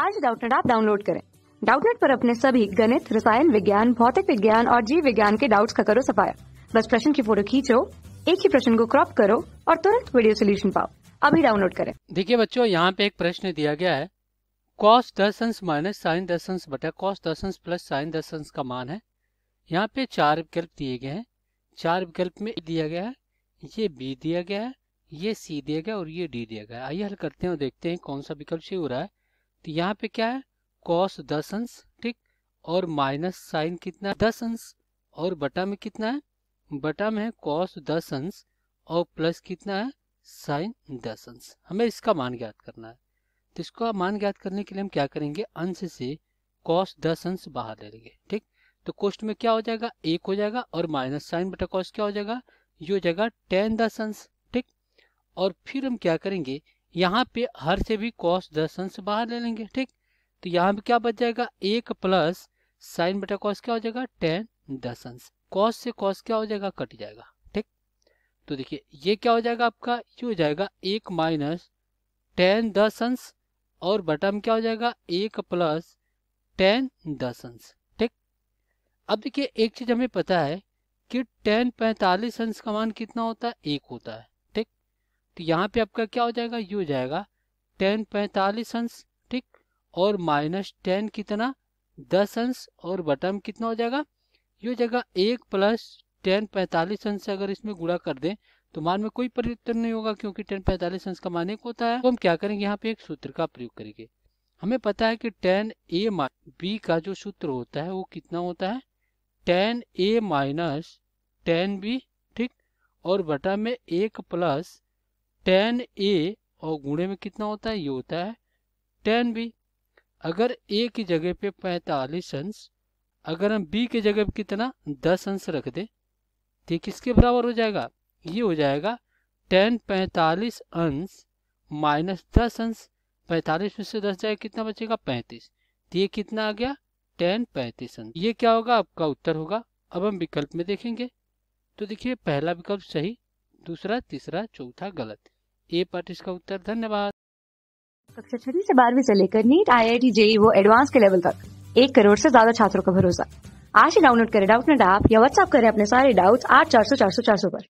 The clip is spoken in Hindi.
आज डाउटनेट आप डाउनलोड करें डाउटनेट पर अपने सभी गणित रसायन विज्ञान भौतिक विज्ञान और जीव विज्ञान के डाउट्स का करो सफाया बस प्रश्न की फोटो खींचो एक ही प्रश्न को क्रॉप करो और तुरंत वीडियो सोल्यूशन पाओ अभी डाउनलोड करें देखिए बच्चों यहाँ पे एक प्रश्न दिया गया है कॉस अंश माइनस साइन दस अंश बटा कॉस अंश प्लस साइन दस अंश का मान है यहाँ पे चार विकल्प दिए गए हैं चार विकल्प में दिया गया है ये बी दिया गया है ये सी दिया गया और ये डी दिया गया आइए हल करते हैं और देखते हैं कौन सा विकल्प सही हो रहा है तो यहाँ पे क्या है कॉस दस अंश ठीक और माइनस साइन कितना दस अंश और बटा में कितना है बटा में है कॉस दस अंश और प्लस कितना है साइन दस अंश हमें इसका मान ज्ञात करना है तो इसका मान ज्ञात करने के लिए हम क्या करेंगे अंश से कॉस दस अंश बाहर ले लेंगे ठीक तो कोष्ट में क्या हो जाएगा एक हो जाएगा और माइनस साइन बटा कॉस क्या हो जाएगा ये हो जाएगा टेन दस अंश ठीक और फिर हम क्या करेंगे यहाँ पे हर से भी कॉस दस अंश बाहर ले लेंगे ठीक तो यहाँ पे क्या बच जाएगा एक प्लस साइन बटा कॉस क्या हो जाएगा टेन दस अंश कॉस से कॉस क्या हो जाएगा कट जाएगा ठीक तो देखिए ये क्या हो जाएगा आपका ये हो जाएगा एक माइनस टेन दस अंश और बटम क्या हो जाएगा एक प्लस टेन दस अंश ठीक अब देखिए एक चीज हमें पता है कि टेन पैंतालीस अंश का मान कितना होता है एक होता है तो यहाँ पे आपका क्या हो जाएगा ये हो जाएगा टेन पैंतालीस अंश ठीक और माइनस टेन कितना दस अंश और बटम कितना हो जाएगा ये हो जाएगा एक प्लस टेन पैंतालीस अंश अगर इसमें गुड़ा कर दें तो मान में कोई परिवर्तन नहीं होगा क्योंकि टेन पैंतालीस अंश का मान एक होता है तो हम क्या करेंगे यहाँ पे एक सूत्र का प्रयोग करेंगे हमें पता है कि टेन ए बी का जो सूत्र होता है वो कितना होता है ten A minus ten B ठीक और बटा में एक प्लस टेन ए और गुणे में कितना होता है ये होता है टेन बी अगर ए की जगह पे पैंतालीस अंश अगर हम बी के जगह पे कितना दस अंश रख दे तो किसके बराबर हो जाएगा ये हो जाएगा टेन पैंतालीस अंश माइनस दस अंश पैंतालीस में से दस जाएगा कितना बचेगा पैंतीस तो ये कितना आ गया टेन पैंतीस अंश ये क्या होगा आपका उत्तर होगा अब हम विकल्प में देखेंगे तो देखिए पहला विकल्प सही दूसरा तीसरा चौथा गलत ए पार्ट इसका उत्तर धन्यवाद कक्षा छठी से बारहवीं से लेकर NEET I I T JEE वो एडवांस के लेवल तक एक करोड़ से ज्यादा छात्रों का भरोसा आज ही डाउनलोड करें डाउट नेट ऐप या व्हाट्सएप करें अपने सारे डाउट्स आठ चार सौ चार सौ चार सौ पर